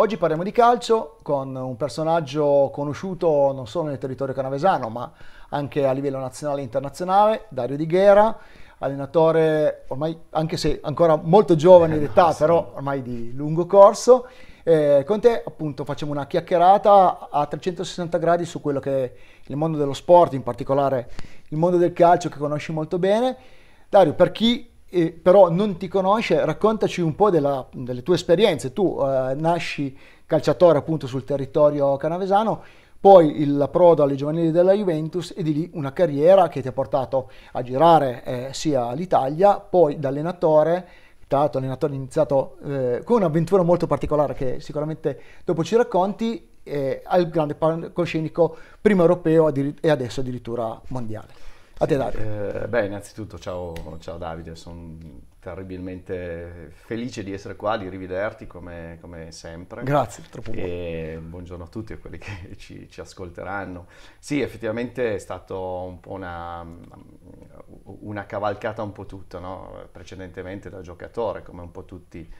Oggi parliamo di calcio con un personaggio conosciuto non solo nel territorio canavesano ma anche a livello nazionale e internazionale, Dario Di Ghera, allenatore ormai, anche se ancora molto giovane eh, di no, però ormai di lungo corso. Eh, con te appunto facciamo una chiacchierata a 360 gradi su quello che è il mondo dello sport, in particolare il mondo del calcio che conosci molto bene. Dario, per chi eh, però non ti conosce, raccontaci un po' della, delle tue esperienze. Tu eh, nasci calciatore appunto sul territorio canavesano, poi il prodo alle giovanili della Juventus e di lì una carriera che ti ha portato a girare eh, sia l'Italia, poi da allenatore, tra l'altro allenatore iniziato eh, con un'avventura molto particolare che sicuramente dopo ci racconti, eh, al grande palcoscenico prima europeo e adesso addirittura mondiale. A te Davide. Eh, beh, innanzitutto ciao, ciao, Davide, sono terribilmente felice di essere qua, di rivederti come, come sempre. Grazie, troppo e buongiorno a tutti e a quelli che ci, ci, ascolteranno. Sì, effettivamente è stata un po' una, una, cavalcata un po' tutto, no? precedentemente da giocatore, come un po' tutti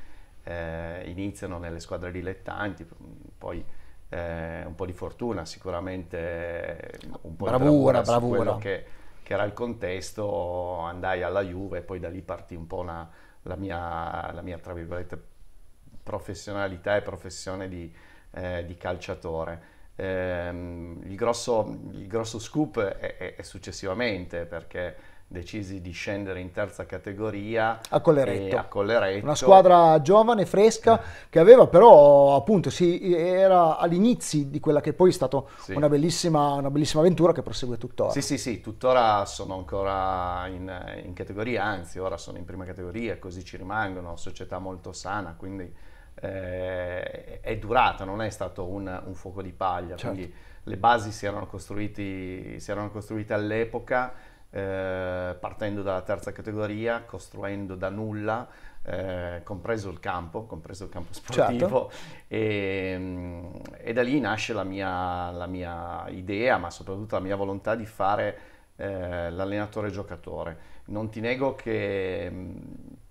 eh, iniziano nelle squadre dilettanti, poi... Eh, un po' di fortuna sicuramente eh, un po' bravura, di bravura, bravura. quello che che era il contesto, andai alla Juve e poi da lì partì un po' una, la, mia, la, mia, tra virgolette, professionalità e professione di, eh, di calciatore. Ehm, il, grosso, il, grosso, scoop è, è, è successivamente perché decisi di scendere in terza categoria a Colleretto. a Colleretto. Una squadra giovane, fresca, che aveva però appunto, si, era all'inizio di quella che poi è stata sì. una, bellissima, una, bellissima, avventura che prosegue tuttora. Sì, sì, sì, tuttora sono ancora in, in categoria, anzi ora sono in prima categoria, così ci rimangono, società molto sana, quindi eh, è durata, non è stato un, un fuoco di paglia, certo. quindi le basi si erano, si erano costruite all'epoca eh, partendo dalla terza categoria, costruendo da nulla, eh, compreso il campo, compreso il campo sportivo, certo. e, ehm, e, da lì nasce la mia, la mia, idea, ma soprattutto la mia volontà di fare eh, l'allenatore giocatore. Non ti nego che mm,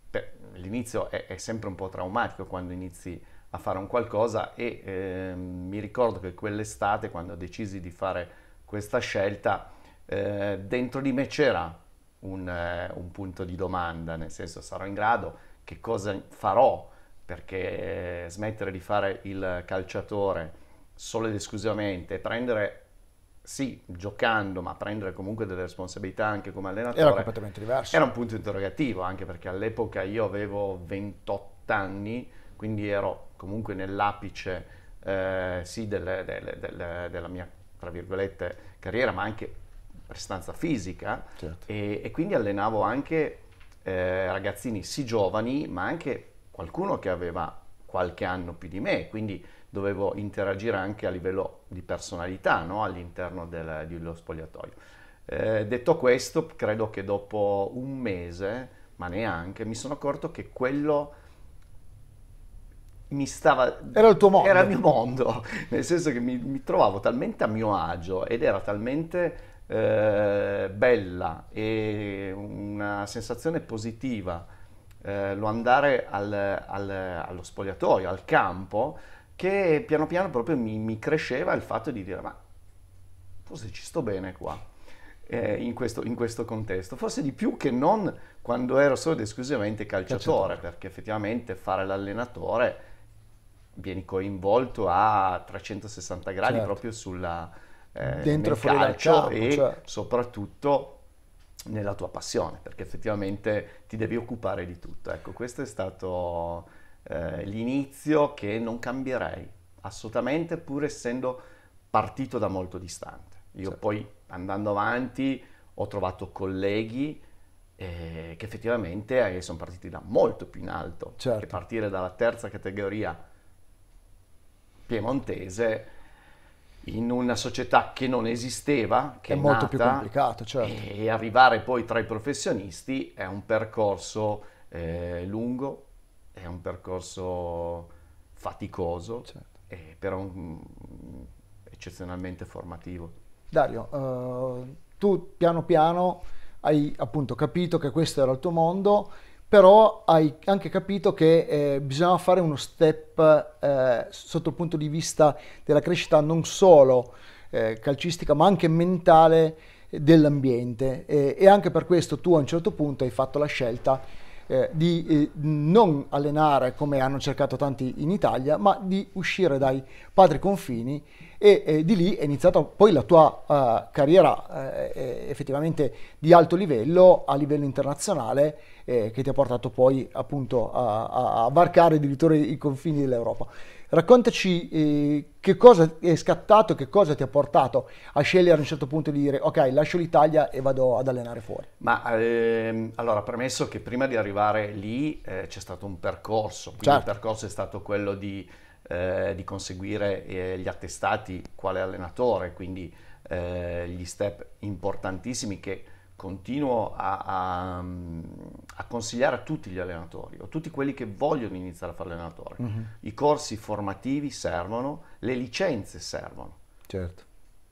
per, l'inizio è, è sempre un po' traumatico quando inizi a fare un qualcosa e eh, mi ricordo che quell'estate quando decisi di fare questa scelta eh, dentro di me c'era un, eh, un, punto di domanda, nel senso sarò in grado, che cosa farò, perché eh, smettere di fare il calciatore solo ed esclusivamente, prendere, sì, giocando, ma prendere comunque delle responsabilità anche come allenatore. Era completamente diverso. Era un punto interrogativo, anche perché all'epoca io avevo 28 anni, quindi ero comunque nell'apice, eh, sì, delle, delle, delle, della mia, tra virgolette, carriera, ma anche prestanza fisica certo. e, e, quindi allenavo anche eh, ragazzini sì giovani ma anche qualcuno che aveva qualche anno più di me, quindi dovevo interagire anche a livello di personalità no? all'interno del, dello spogliatoio. Eh, detto questo, credo che dopo un mese, ma neanche, mi sono accorto che quello mi stava... Era il tuo mondo. Era il mio mondo, nel senso che mi, mi trovavo talmente a mio agio ed era talmente eh, bella e una sensazione positiva eh, lo andare al, al, allo spogliatoio, al campo, che piano piano proprio mi, mi cresceva il fatto di dire ma forse ci sto bene qua. Eh, in questo, in, questo, contesto, forse di più che non quando ero solo ed esclusivamente calciatore, calciatore. perché effettivamente fare l'allenatore vieni coinvolto a 360 gradi certo. proprio sulla, eh, dentro e fuori calcio dal campo, e cioè. soprattutto nella tua passione, perché effettivamente ti devi occupare di tutto. Ecco, questo è stato eh, l'inizio che non cambierei assolutamente, pur essendo partito da molto distante. Io certo. poi andando avanti ho trovato colleghi eh, che effettivamente eh, sono partiti da molto più in alto, certo. partire dalla terza categoria piemontese in una società che non esisteva, che è, è molto nata, più complicato, certo. E arrivare poi tra i professionisti è un percorso eh, lungo, è un percorso faticoso, certo. eh, però um, eccezionalmente formativo. Dario, uh, tu piano piano hai appunto capito che questo era il tuo mondo però hai anche capito che eh, bisognava fare uno step eh, sotto il punto di vista della crescita non solo eh, calcistica ma anche mentale dell'ambiente e, e, anche per questo tu a un certo punto hai fatto la scelta eh, di eh, non allenare come hanno cercato tanti in Italia ma di uscire dai padri confini e eh, di lì è iniziata poi la tua eh, carriera eh, eh effettivamente di alto livello a livello internazionale eh, che ti ha portato poi appunto a, a varcare addirittura i confini dell'Europa. Raccontaci eh, che cosa è scattato, che cosa ti ha portato a scegliere a un certo punto di dire ok lascio l'Italia e vado ad allenare fuori. Ma ehm, allora premesso che prima di arrivare lì c'è stato un percorso, quindi certo. il percorso è stato quello di eh, di conseguire eh, gli attestati quale allenatore, quindi eh, gli step importantissimi che continuo a, a, a, consigliare a tutti gli allenatori o tutti quelli che vogliono iniziare a fare allenatore. Mm-hmm. I corsi formativi servono, le licenze servono. Certo.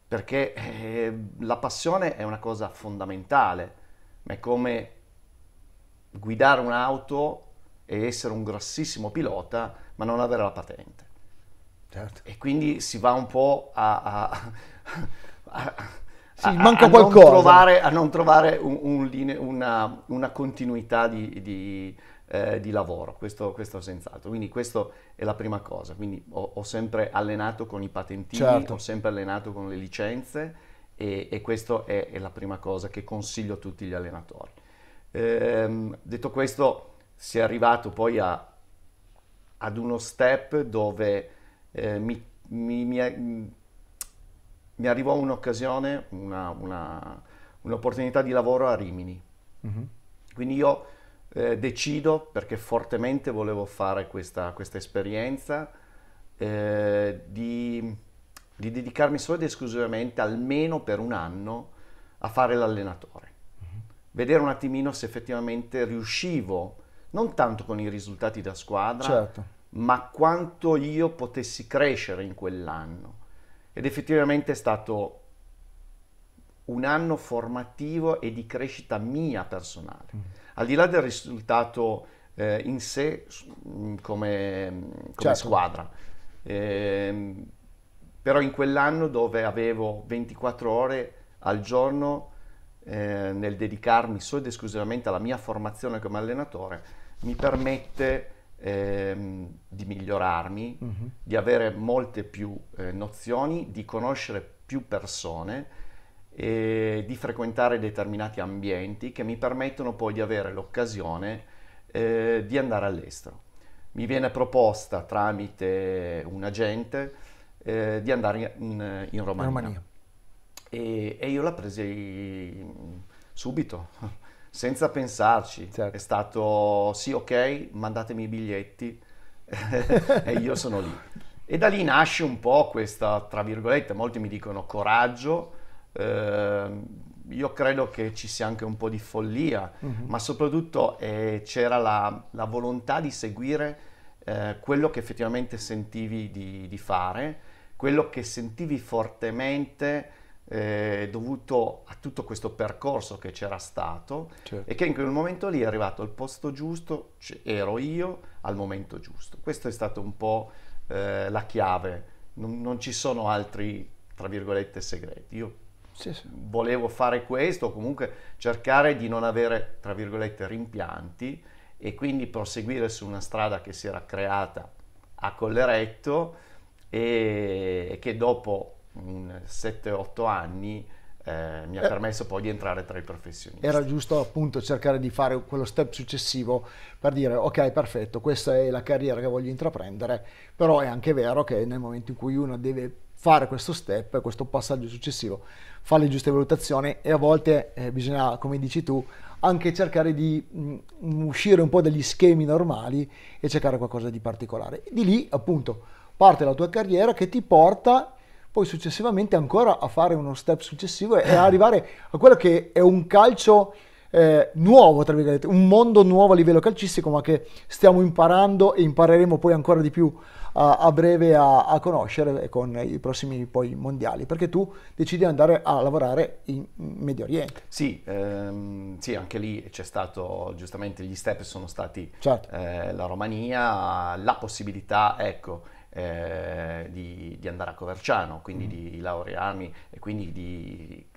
Perché eh, la passione è una cosa fondamentale, ma è come guidare un'auto e essere un grossissimo pilota ma non avere la patente. Certo. E quindi si va un po' a... a, a, a sì, manca a, qualcosa. Non trovare, a non trovare un, un linea, una, una, continuità di, di, eh, di lavoro, questo, questo, senz'altro. Quindi questa è la prima cosa. Quindi ho, ho, sempre allenato con i patentini, certo. ho sempre allenato con le licenze e, e questa è, è, la prima cosa che consiglio a tutti gli allenatori. Ehm, detto questo, si è arrivato poi ad uno step dove eh, mi, mi, mi, mm, mi, arrivò un'occasione, un'opportunità di lavoro a Rimini. Mm -hmm. Quindi io eh, decido, perché fortemente volevo fare questa, questa esperienza, eh, di, di, dedicarmi solo ed esclusivamente, almeno per un anno, a fare l'allenatore. Mm -hmm. Vedere un attimino se effettivamente riuscivo, non tanto con i risultati da squadra, certo ma quanto io potessi crescere in quell'anno. Ed effettivamente è stato un anno formativo e di crescita mia personale. Mm. Al di là del risultato eh, in sé mm, come, mm, come certo. squadra, eh, però in quell'anno dove avevo 24 ore al giorno eh, nel dedicarmi solo ed esclusivamente alla mia formazione come allenatore, mi permette ehm, di migliorarmi, uh-huh. di avere molte più eh, nozioni, di conoscere più persone e di frequentare determinati ambienti che mi permettono poi di avere l'occasione eh, di andare all'estero. Mi viene proposta tramite un agente eh, di andare in, in Romania. Romania. E, e, io la presi mm, subito senza pensarci. Certo. È stato sì, ok, mandatemi i biglietti e io sono lì. E da lì nasce un po' questa, tra virgolette, molti mi dicono coraggio, eh, io credo che ci sia anche un po' di follia, mm-hmm. ma soprattutto eh, c'era la, la, volontà di seguire eh, quello che effettivamente sentivi di, di, fare, quello che sentivi fortemente eh, dovuto a tutto questo percorso che c'era stato certo. e che in quel momento lì è arrivato al posto giusto, ero io al momento giusto. Questa è stata un po' eh, la chiave, non, non, ci sono altri, tra virgolette, segreti. Io sì, sì. volevo fare questo, comunque cercare di non avere, tra virgolette, rimpianti e quindi proseguire su una strada che si era creata a Colleretto e che dopo 7-8 anni eh, mi ha eh, permesso poi di entrare tra i professionisti. Era giusto appunto cercare di fare quello step successivo per dire ok perfetto questa è la carriera che voglio intraprendere, però è anche vero che nel momento in cui uno deve fare questo step, questo passaggio successivo, fa le giuste valutazioni e a volte eh, bisogna, come dici tu, anche cercare di mh, mm, uscire un po' dagli schemi normali e cercare qualcosa di particolare. Di lì appunto parte la tua carriera che ti porta poi successivamente ancora a fare uno step successivo e arrivare a quello che è un calcio eh, nuovo, tra virgolette, un mondo nuovo a livello calcistico, ma che stiamo imparando e impareremo poi ancora di più a, a breve a, a, conoscere con i prossimi poi mondiali, perché tu decidi di andare a lavorare in Medio Oriente. Sì, ehm, sì anche lì c'è stato, giustamente gli step sono stati certo. eh, la Romania, la possibilità, ecco, eh, di, di, andare a Coverciano, quindi mm. di laurearmi e quindi di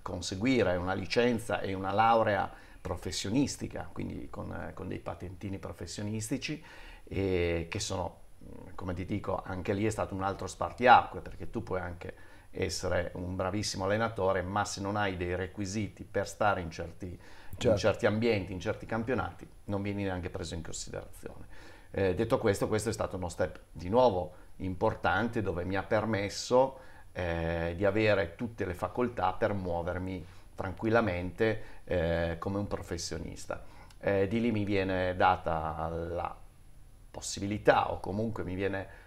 conseguire una licenza e una laurea professionistica, quindi con, con dei patentini professionistici eh, che sono, mm, come ti dico, anche lì è stato un altro spartiacque perché tu puoi anche essere un bravissimo allenatore, ma se non hai dei requisiti per stare in certi, certo. in certi ambienti, in certi campionati, non vieni neanche preso in considerazione. Eh, detto questo, questo è stato uno step di nuovo importante dove mi ha permesso eh, di avere tutte le facoltà per muovermi tranquillamente eh, come un professionista. Eh, di lì mi viene data la possibilità o comunque mi viene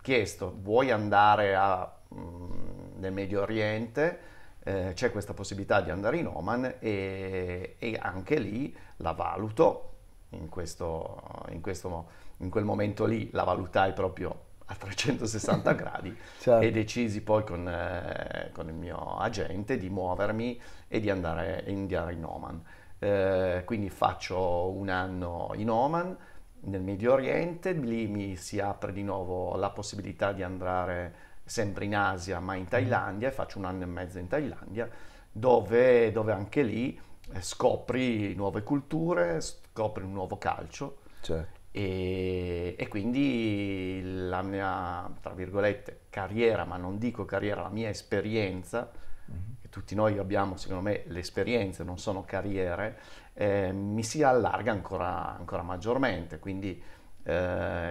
chiesto vuoi andare a, mh, mm, nel Medio Oriente? Eh, c'è questa possibilità di andare in Oman e, e anche lì la valuto in, questo, in, questo, in quel momento lì la valutai proprio a 360 gradi certo. e decisi poi con, eh, con, il mio agente di muovermi e di andare, di andare in Oman. Eh, quindi faccio un anno in Oman, nel Medio Oriente, lì mi si apre di nuovo la possibilità di andare sempre in Asia ma in mm. Thailandia e faccio un anno e mezzo in Thailandia dove, dove anche lì eh, scopri nuove culture, scopre un nuovo calcio certo. e, e, quindi la mia, tra virgolette, carriera, ma non dico carriera, la mia esperienza, mm-hmm. che tutti noi abbiamo, secondo me, le esperienze non sono carriere, eh, mi si allarga ancora, ancora maggiormente, quindi eh,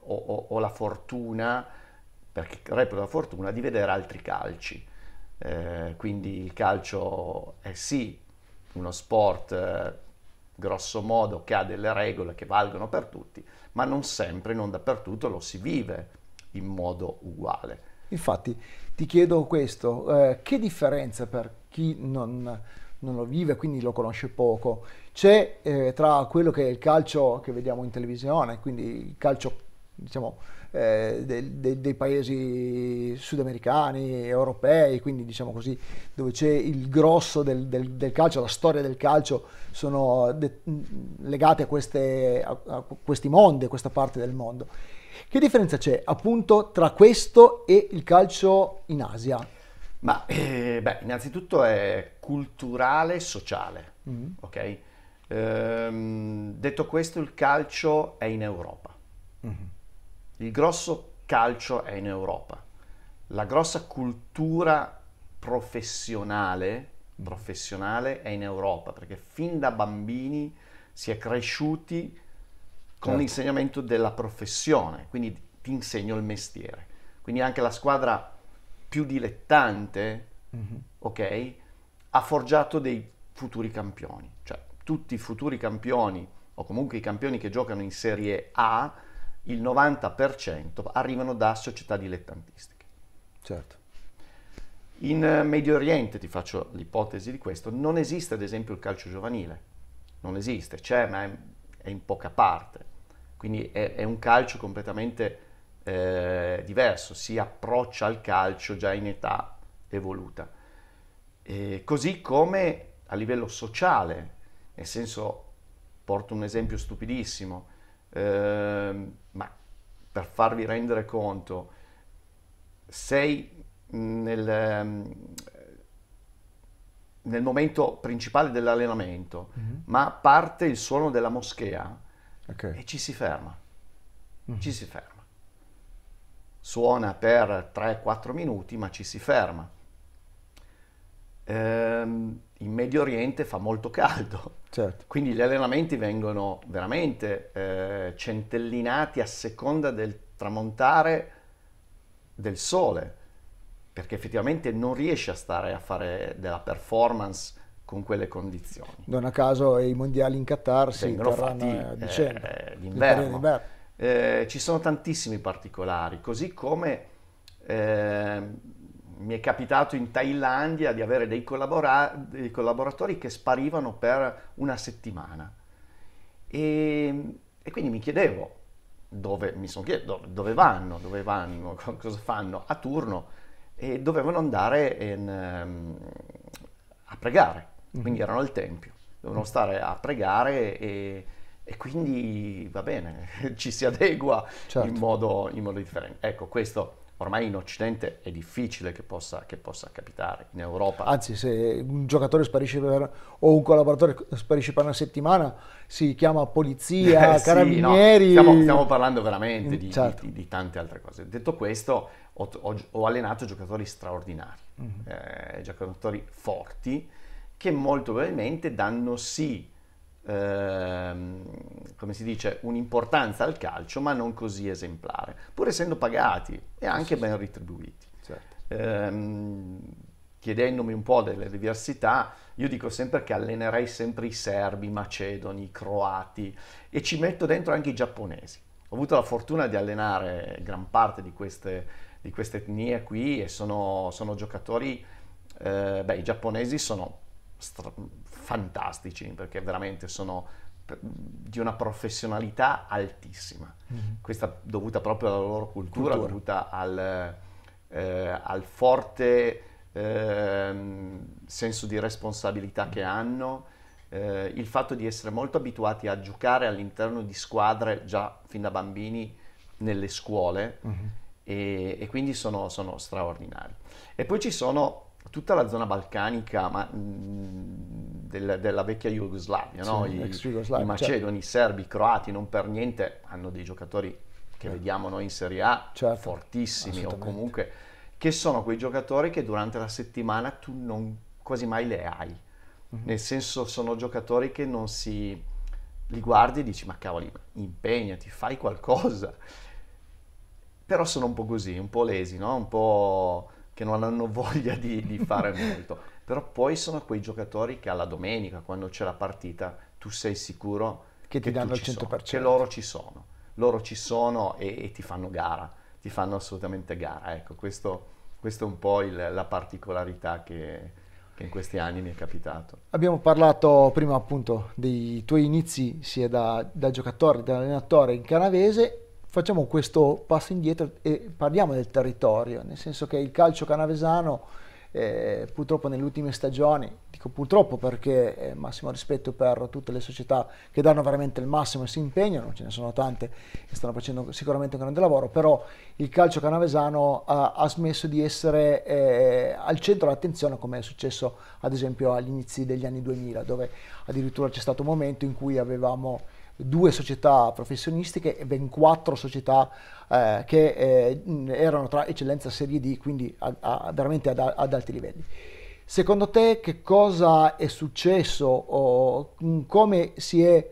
ho, ho, ho la fortuna, perché reputo la fortuna, di vedere altri calci. Eh, quindi il calcio è sì uno sport eh, grosso modo che ha delle regole che valgono per tutti, ma non sempre, non dappertutto lo si vive in modo uguale. Infatti ti chiedo questo, eh, che differenza per chi non, non, lo vive, quindi lo conosce poco, c'è eh, tra quello che è il calcio che vediamo in televisione, quindi il calcio diciamo dei, eh, dei, dei, paesi sudamericani, europei, quindi diciamo così, dove c'è il grosso del, del, del calcio, la storia del calcio, sono de- legate a, queste, a, a questi mondi, a questa parte del mondo. Che differenza c'è appunto tra questo e il calcio in Asia? Ma eh, beh, innanzitutto è culturale e sociale, mm-hmm. ok? Ehm, detto questo, il calcio è in Europa. Mm-hmm. Il grosso calcio è in Europa. La grossa cultura professionale, professionale è in Europa, perché fin da bambini si è cresciuti con certo. l'insegnamento della professione, quindi ti insegno il mestiere. Quindi anche la squadra più dilettante, mm-hmm. ok, ha forgiato dei futuri campioni. Cioè, tutti i futuri campioni, o comunque i campioni che giocano in Serie A, il 90% arrivano da società dilettantistiche. Certo. In eh, Medio Oriente, ti faccio l'ipotesi di questo, non esiste ad esempio il calcio giovanile, non esiste, c'è ma è, in poca parte, quindi è, è un calcio completamente eh, diverso, si approccia al calcio già in età evoluta. E così come a livello sociale, nel senso, porto un esempio stupidissimo, eh, ma per farvi rendere conto, sei nel, ehm, nel momento principale dell'allenamento, mm-hmm. ma parte il suono della moschea okay. e ci si ferma. Mm-hmm. Ci si ferma. Suona per 3-4 minuti, ma ci si ferma. Ehm, in Medio Oriente fa molto caldo Certo. Quindi gli allenamenti vengono veramente eh, centellinati a seconda del tramontare del sole, perché effettivamente non riesci a stare a fare della performance con quelle condizioni. Non a caso i mondiali in Qatar si terranno eh, a eh, dicembre, eh, d'inverno. Eh, ci sono tantissimi particolari, così come eh, mi è capitato in Thailandia di avere dei, collabora- dei collaboratori che sparivano per una settimana. E, e quindi mi chiedevo dove, mi chiedo, dove, dove, vanno, dove vanno, cosa fanno a turno e dovevano andare in, ehm, a pregare, mm-hmm. quindi erano al tempio, dovevano stare a pregare e, e quindi va bene, ci si adegua certo. in, modo, in modo differente. Ecco, questo ormai in Occidente è difficile che possa, che possa, capitare, in Europa. Anzi, se un giocatore sparisce per, o un collaboratore sparisce per una settimana, si chiama polizia, eh, carabinieri... Sì, no. stiamo, stiamo, parlando veramente di, certo. di, di, di, tante altre cose. Detto questo, ho, ho, ho allenato giocatori straordinari, mm-hmm. eh, giocatori forti, che molto probabilmente danno sì ehm, come si dice, un'importanza al calcio, ma non così esemplare, pur essendo pagati e anche ben ritribuiti. Certo. Ehm, chiedendomi un po' delle diversità, io dico sempre che allenerei sempre i serbi, i macedoni, i croati e ci metto dentro anche i giapponesi. Ho avuto la fortuna di allenare gran parte di queste, di queste etnie qui e sono, sono giocatori, eh, beh i giapponesi sono stra- fantastici perché veramente sono di una professionalità altissima. Mm-hmm. Questa dovuta proprio alla loro cultura, cultura. dovuta al, eh, al forte eh, senso di responsabilità mm-hmm. che hanno, eh, il fatto di essere molto abituati a giocare all'interno di squadre già fin da bambini nelle scuole mm-hmm. e, e, quindi sono, sono straordinari. E poi ci sono tutta la zona balcanica, ma mh, mm, del, della vecchia Jugoslavia, no? I, i, certo. macedoni, i serbi, i croati, non per niente hanno dei giocatori che eh. vediamo noi in Serie A certo, fortissimi o comunque che sono quei giocatori che durante la settimana tu non quasi mai le hai. Mm-hmm. Nel senso sono giocatori che non si li guardi e dici "Ma cavoli, impegnati, fai qualcosa". Però sono un po' così, un po' lesi, no? Un po' che non hanno voglia di, di fare molto però poi sono quei giocatori che alla domenica, quando c'è la partita, tu sei sicuro che, ti che danno il 100%. Sono, che loro ci sono, loro ci sono e, e, ti fanno gara, ti fanno assolutamente gara. Ecco, questo, questo è un po' il, la particolarità che, che in questi anni mi è capitato. Abbiamo parlato prima appunto dei tuoi inizi sia da, da giocatore, da allenatore in canavese. Facciamo questo passo indietro e parliamo del territorio, nel senso che il calcio canavesano eh, purtroppo nelle ultime stagioni, dico purtroppo perché eh, massimo rispetto per tutte le società che danno veramente il massimo e si impegnano, ce ne sono tante che stanno facendo sicuramente un grande lavoro, però il calcio canavesano ha, ha smesso di essere eh, al centro dell'attenzione come è successo ad esempio agli inizi degli anni 2000, dove addirittura c'è stato un momento in cui avevamo due società professionistiche e ben quattro società eh, che eh, erano tra eccellenza serie D, quindi a, a, veramente ad, ad, alti livelli. Secondo te che cosa è successo o come si è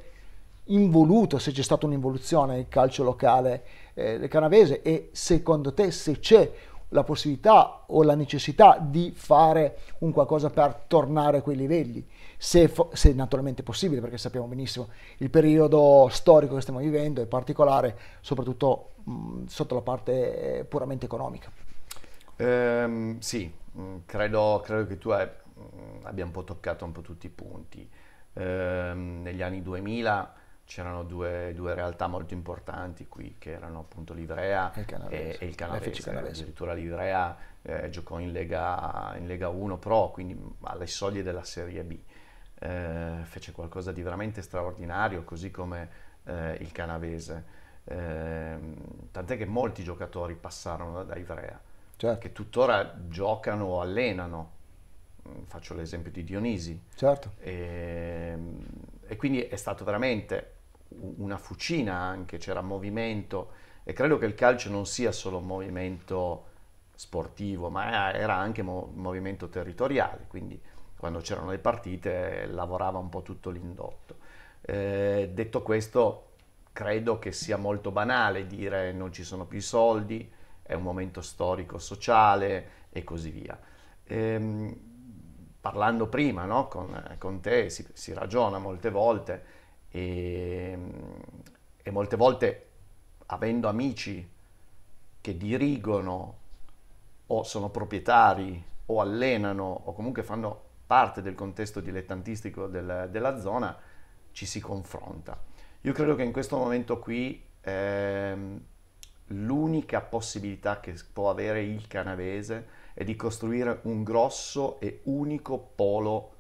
involuto, se c'è stata un'involuzione nel calcio locale eh, canavese e secondo te se c'è la possibilità o la necessità di fare un qualcosa per tornare a quei livelli? se, fo- se naturalmente possibile, perché sappiamo benissimo il periodo storico che stiamo vivendo è particolare, soprattutto mh, sotto la parte eh, puramente economica. Ehm, sì, credo, credo, che tu hai, abbia un po' toccato un po' tutti i punti. Ehm, negli anni 2000 c'erano due, due, realtà molto importanti qui che erano appunto l'Ivrea e, e, eh, il Canavese, Canavese. addirittura l'Ivrea eh, giocò in Lega, in Lega, 1 Pro quindi alle soglie della Serie B eh, fece qualcosa di veramente straordinario, così come eh, il canavese. Eh, tant'è che molti giocatori passarono da Ivrea, certo. che tuttora giocano o allenano. Mm, faccio l'esempio di Dionisi. Certo. E, ehm, e quindi è stato veramente una fucina anche, c'era movimento e credo che il calcio non sia solo movimento sportivo, ma era anche mo- movimento territoriale, quindi quando c'erano le partite lavorava un po' tutto l'indotto. Eh, detto questo, credo che sia molto banale dire non ci sono più soldi, è un momento storico sociale e così via. Ehm, parlando prima no, con, con, te si, si, ragiona molte volte e, e molte volte avendo amici che dirigono o sono proprietari o allenano o comunque fanno parte del contesto dilettantistico del, della zona, ci si confronta. Io credo che in questo momento qui ehm, l'unica possibilità che può avere il canavese è di costruire un grosso e unico polo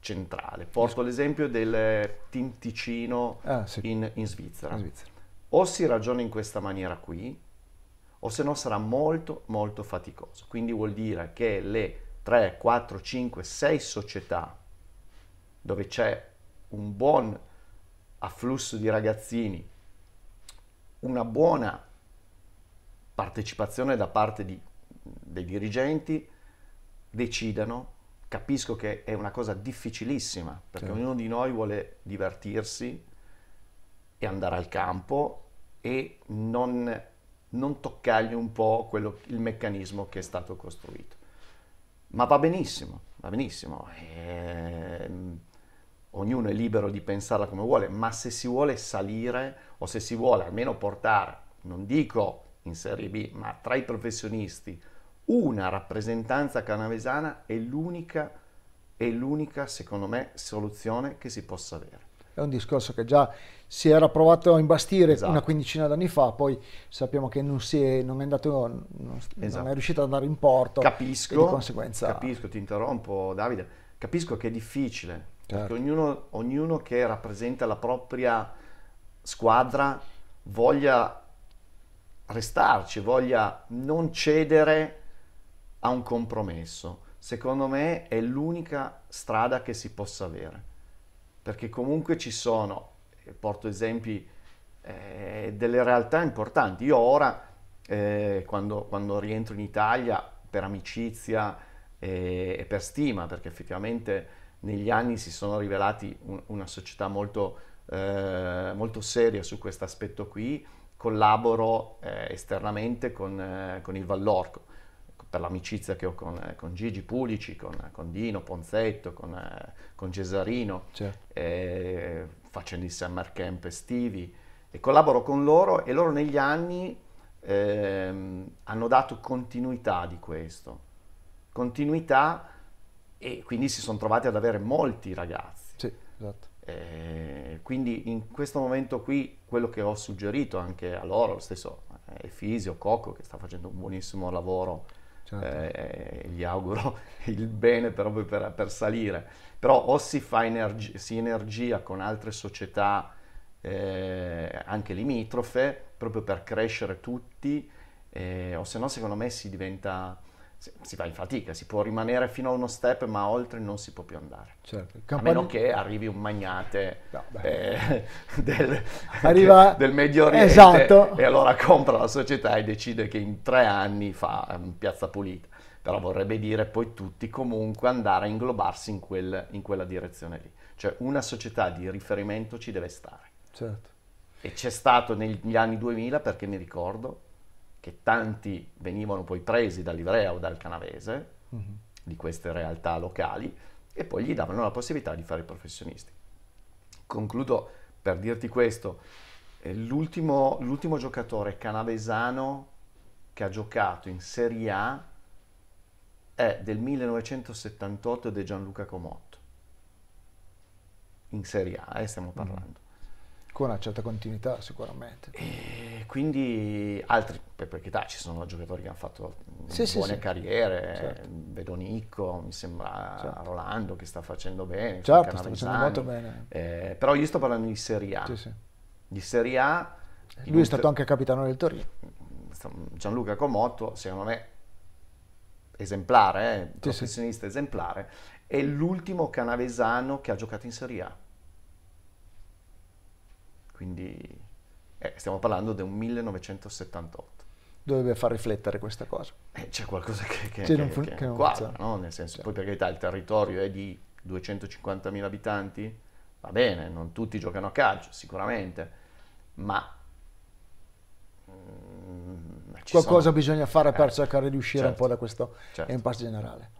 centrale. Porto l'esempio del Team Ticino ah, sì. in, in, Svizzera. in Svizzera. O si ragiona in questa maniera qui, o se no sarà molto molto faticoso. Quindi vuol dire che le 3, 4, 5, 6 società dove c'è un buon afflusso di ragazzini, una buona partecipazione da parte di, dei dirigenti, decidano. Capisco che è una cosa difficilissima, perché sì. ognuno di noi vuole divertirsi e andare al campo e non, non toccargli un po' quello, il meccanismo che è stato costruito ma va benissimo, va benissimo. E... Ehm, ognuno è libero di pensarla come vuole, ma se si vuole salire o se si vuole almeno portare, non dico in Serie B, ma tra i professionisti, una rappresentanza canavesana è l'unica, è l'unica, secondo me, soluzione che si possa avere è un discorso che già si era provato a imbastire esatto. una quindicina d'anni fa, poi sappiamo che non, è, non, è, andato, non, esatto. è, riuscito ad andare in porto. Capisco, di conseguenza... capisco, ti interrompo Davide, capisco che è difficile, certo. perché ognuno, ognuno che rappresenta la propria squadra voglia restarci, voglia non cedere a un compromesso. Secondo me è l'unica strada che si possa avere perché comunque ci sono, porto esempi, eh, delle realtà importanti. Io ora, eh, quando, quando, rientro in Italia, per amicizia e, eh, e, per stima, perché effettivamente negli anni si sono rivelati un, una società molto, eh, molto seria su questo aspetto qui, collaboro eh, esternamente con, eh, con il Vallorco per l'amicizia che ho con, eh, con Gigi Pulici, con, con, Dino Ponzetto, con, eh, con Cesarino, certo. eh, facendo i summer camp estivi e collaboro con loro e loro negli anni ehm, hanno dato continuità di questo, continuità e quindi si sono trovati ad avere molti ragazzi. Sì, esatto. Eh, quindi in questo momento qui quello che ho suggerito anche a loro, lo stesso eh, Efisio Coco che sta facendo un buonissimo lavoro Certo. Eh, eh, gli auguro il bene proprio per, per salire. Però o si fa energi- sinergia con altre società eh, anche limitrofe proprio per crescere tutti, eh, o se no secondo me si diventa si va in fatica, si può rimanere fino a uno step, ma oltre non si può più andare. Certo. Campani... A meno che arrivi un magnate no, eh, del, Arriva... del, Medio Oriente esatto. e allora compra la società e decide che in tre anni fa um, piazza pulita. Però vorrebbe dire poi tutti comunque andare a inglobarsi in, quel, in quella direzione lì. Cioè una società di riferimento ci deve stare. Certo. E c'è stato negli anni 2000 perché mi ricordo che tanti venivano poi presi dall'Ivrea o dal Canavese, mm-hmm. di queste realtà locali, e poi gli davano la possibilità di fare i professionisti. Concludo per dirti questo, eh, l'ultimo, l'ultimo giocatore canavesano che ha giocato in Serie A è del 1978 di Gianluca Comotto. In Serie A, eh, stiamo mm. parlando. Mm. Con una certa continuità sicuramente. E eh, quindi altri, per, per carità, ci sono giocatori che hanno fatto sì, buone sì, carriere, certo. vedo Nicco, mi sembra certo. Rolando che sta facendo bene, certo, sta facendo molto bene. Eh, però io sto parlando di Serie A. Sì, sì. Di Serie A... Lui è stato anche capitano del Torino. Gianluca Comotto, secondo me, esemplare, eh, sì, professionista esemplare, è l'ultimo canavesano che ha giocato in Serie A. Quindi eh, stiamo parlando del 1978. Dovrebbe far riflettere questa cosa. Eh, c'è qualcosa che, che, c'è che, fun- che, che non quadra, no? nel senso, cioè. poi per carità il territorio è di 250.000 abitanti, va bene, non tutti giocano a calcio, sicuramente, ma... Mm, qualcosa sono... bisogna fare eh, per cercare di uscire certo, un po' da questo certo. impasse generale.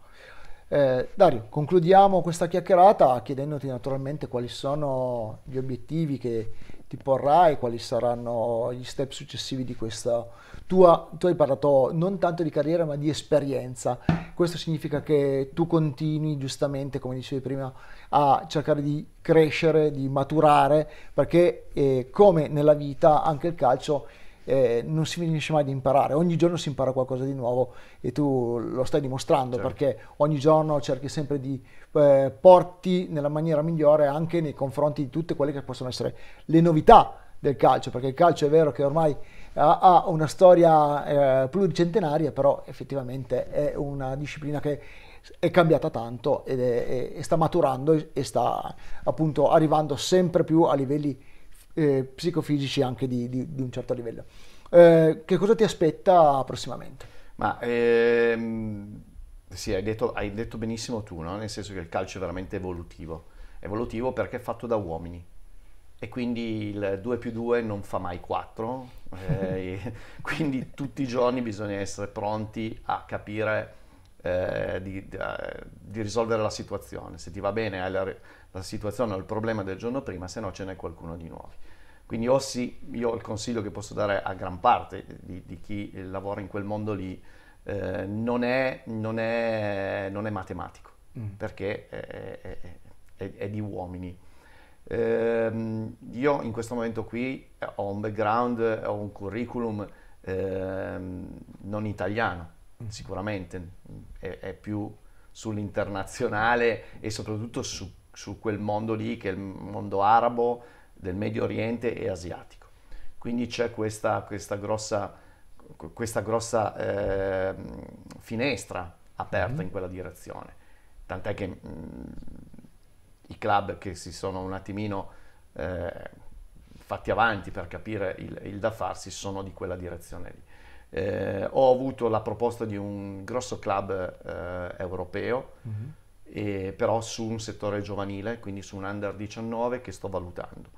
Eh, Dario, concludiamo questa chiacchierata chiedendoti naturalmente quali sono gli obiettivi che ti porrai, quali saranno gli step successivi di questa tua, tu hai parlato non tanto di carriera ma di esperienza, questo significa che tu continui giustamente, come dicevi prima, a cercare di crescere, di maturare, perché eh, come nella vita anche il calcio eh, non si finisce mai di imparare, ogni giorno si impara qualcosa di nuovo e tu lo stai dimostrando certo. perché ogni giorno cerchi sempre di eh, porti nella maniera migliore anche nei confronti di tutte quelle che possono essere le novità del calcio, perché il calcio è vero che ormai ha, ha una storia eh, pluricentenaria, però effettivamente è una disciplina che è cambiata tanto ed è, è, è sta maturando e sta appunto arrivando sempre più a livelli eh, psicofisici anche di, di, di, un certo livello. Eh, che cosa ti aspetta prossimamente? Ma ehm, sì, hai detto, hai detto, benissimo tu, no? nel senso che il calcio è veramente evolutivo. Evolutivo perché è fatto da uomini e quindi il 2 più 2 non fa mai 4, eh, quindi tutti i giorni bisogna essere pronti a capire eh, di, di, eh, di, risolvere la situazione. Se ti va bene hai la, la situazione o il problema del giorno prima, se no ce n'è qualcuno di nuovo. Quindi o sì, io il consiglio che posso dare a gran parte di, di chi lavora in quel mondo lì, eh, non, è, non, è, non, è, matematico, mm. perché è, è, di uomini. Eh, io in questo momento qui ho un background, ho un curriculum eh, non italiano, mm. sicuramente, è più sull'internazionale e soprattutto su su quel mondo lì che è il mondo arabo, del Medio Oriente e asiatico. Quindi c'è questa, questa grossa, questa grossa eh, finestra aperta mm-hmm. in quella direzione. Tant'è che mh, mm, i club che si sono un attimino eh, fatti avanti per capire il, il, da farsi sono di quella direzione lì. Eh, ho avuto la proposta di un grosso club eh, europeo. Mm-hmm eh, però su un settore giovanile, quindi su un under 19 che sto valutando.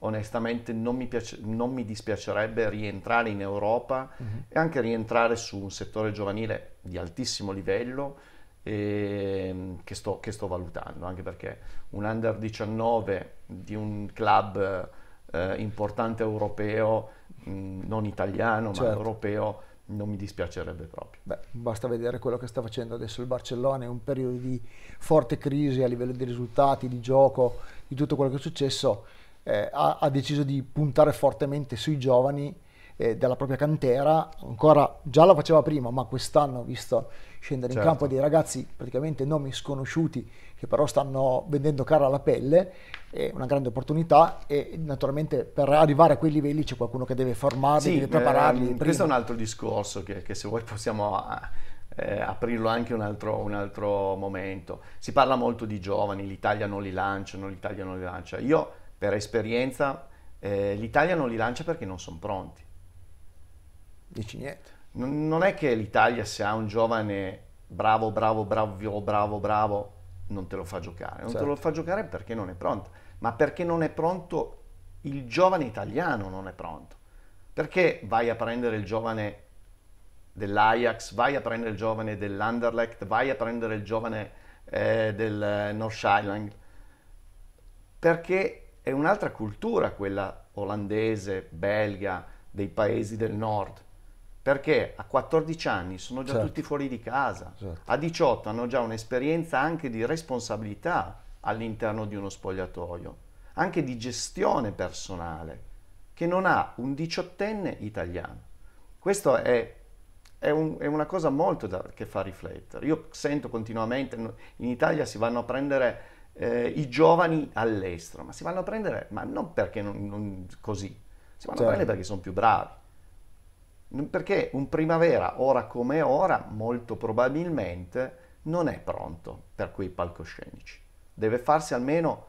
Onestamente non mi, piace, non mi dispiacerebbe rientrare in Europa mm-hmm. e anche rientrare su un settore giovanile di altissimo livello eh, che, sto, che, sto, valutando, anche perché un under 19 di un club eh, importante europeo, mh, mm, non italiano certo. ma europeo, non mi dispiacerebbe proprio. Beh, basta vedere quello che sta facendo adesso il Barcellona, è un periodo di forte crisi a livello di risultati, di gioco, di tutto quello che è successo, eh, ha, ha deciso di puntare fortemente sui giovani eh, della propria cantera, ancora già la faceva prima, ma quest'anno ho visto scendere certo. in campo dei ragazzi praticamente nomi sconosciuti che però stanno vendendo cara la pelle, è una grande opportunità e naturalmente per arrivare a quei livelli c'è qualcuno che deve formarli, sì, deve prepararli. Eh, questo è un altro discorso che, che se vuoi possiamo eh, eh, aprirlo anche un altro, un altro momento. Si parla molto di giovani, l'Italia non li lancia, non l'Italia non li lancia. Io per esperienza eh, l'Italia non li lancia perché non sono pronti. Dici niente. N- non è che l'Italia se ha un giovane bravo, bravo, bravo, bravo, bravo, non te lo fa giocare. Non certo. te lo certo. fa giocare perché non è pronto, ma perché non è pronto il giovane italiano non è pronto. Perché vai a prendere il giovane dell'Ajax, vai a prendere il giovane dell'Anderlecht, vai a prendere il giovane eh, del eh, North Island? Perché è un'altra cultura quella olandese, belga, dei paesi del nord perché a 14 anni sono già certo. tutti fuori di casa, certo. a 18 hanno già un'esperienza anche di responsabilità all'interno di uno spogliatoio, anche di gestione personale, che non ha un diciottenne italiano. Questo è, è, un, è una cosa molto da, che fa riflettere. Io sento continuamente, in Italia si vanno a prendere eh, i giovani all'estero, ma si vanno a prendere, ma non perché non, non così, si vanno certo. a prendere perché sono più bravi perché un primavera, ora come ora, molto probabilmente non è pronto per quei palcoscenici. Deve farsi almeno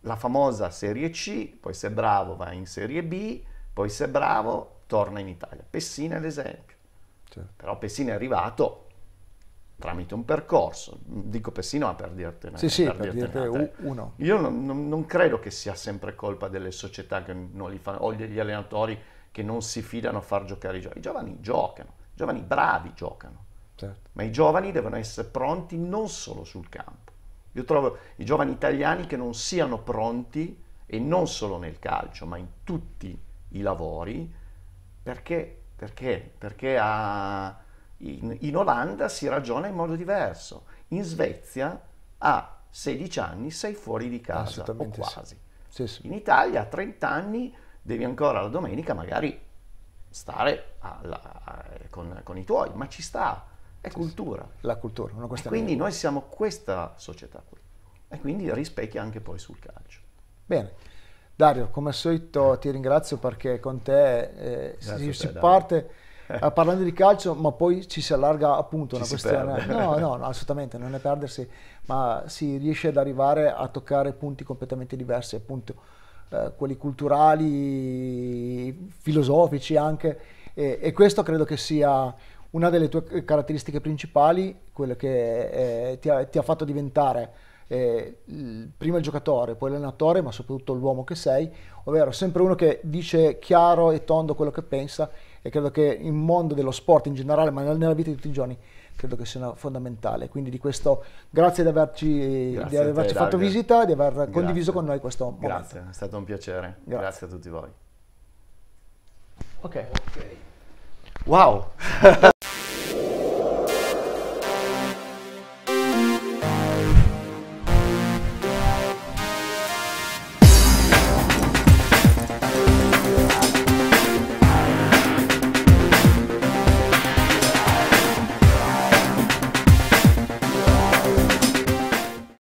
la famosa Serie C, poi se bravo va in Serie B, poi se bravo torna in Italia. Pessina è l'esempio. Certo. Però Pessina è arrivato tramite un percorso. Dico Pessina ma per dirtene, sì, sì, per per dirtene dirte uno. Io non, non, credo che sia sempre colpa delle società che non li fanno, o degli allenatori che non si fidano a far giocare i giovani. I giovani giocano, i giovani bravi giocano, certo. ma i giovani devono essere pronti non solo sul campo. Io trovo i giovani italiani che non siano pronti, e non solo nel calcio, ma in tutti i lavori, perché? Perché? Perché a, in, in Olanda si ragiona in modo diverso. In Svezia a 16 anni sei fuori di casa, o quasi. Sì. Sì, sì. In Italia a 30 anni devi ancora la domenica magari stare alla, con, con, i tuoi, ma ci sta, è cultura. La cultura, una questione. E quindi noi siamo questa società qui e quindi rispecchia anche poi sul calcio. Bene. Dario, come al solito ti ringrazio perché con te eh, si, si parte eh, parlando di calcio, ma poi ci si allarga appunto ci una questione. No, no, no, assolutamente, non è perdersi, ma si riesce ad arrivare a toccare punti completamente diversi, appunto eh, quelli culturali, filosofici anche, e, e, questo credo che sia una delle tue caratteristiche principali, quello che eh, ti, ha, ti, ha, fatto diventare eh, prima il giocatore, poi l'allenatore, ma soprattutto l'uomo che sei, ovvero sempre uno che dice chiaro e tondo quello che pensa e credo che il mondo dello sport in generale, ma nella vita di tutti i giorni, credo che sia fondamentale. Quindi di questo grazie di averci, grazie di averci te, fatto Davide. visita, di aver grazie. condiviso con noi questo momento. Grazie, è stato un piacere. Grazie, grazie a tutti voi. Ok. okay. Wow!